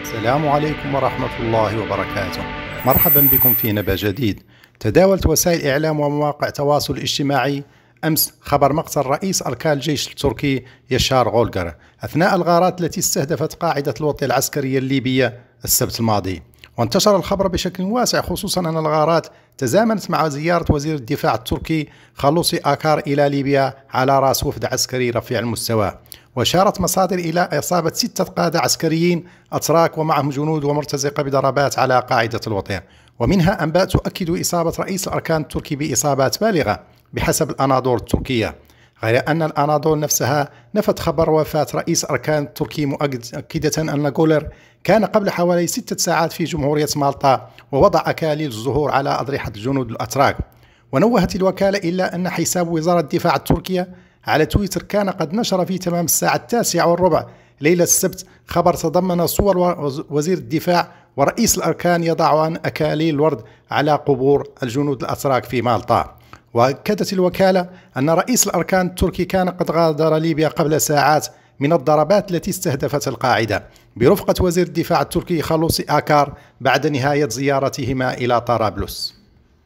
السلام عليكم ورحمة الله وبركاته مرحبا بكم في نبأ جديد تداولت وسائل إعلام ومواقع التواصل الاجتماعي أمس خبر مقتل رئيس أركان الجيش التركي يشار غولغر أثناء الغارات التي استهدفت قاعدة الوطن العسكرية الليبية السبت الماضي وانتشر الخبر بشكل واسع خصوصا أن الغارات تزامنت مع زيارة وزير الدفاع التركي خلوصي آكار إلى ليبيا على رأس وفد عسكري رفيع المستوى وأشارت مصادر إلى إصابة ستة قادة عسكريين أتراك ومعهم جنود ومرتزقة بضربات على قاعدة الوطن ومنها أنباء تؤكد إصابة رئيس الأركان التركي بإصابات بالغة بحسب الأناضول التركية غير أن الأناضول نفسها نفت خبر وفاة رئيس أركان التركي مؤكدة أن جولر كان قبل حوالي ستة ساعات في جمهورية مالطا ووضع أكاليل الزهور على أضرحة الجنود الأتراك ونوهت الوكالة إلا أن حساب وزارة الدفاع التركية على تويتر كان قد نشر في تمام الساعة التاسعة والربع ليلة السبت خبر تضمن صور وزير الدفاع ورئيس الأركان يضعان أكاليل الورد على قبور الجنود الأتراك في مالطا وأكدت الوكالة أن رئيس الأركان التركي كان قد غادر ليبيا قبل ساعات من الضربات التي استهدفت القاعدة برفقة وزير الدفاع التركي خلوصي آكار بعد نهاية زيارتهما إلى طرابلس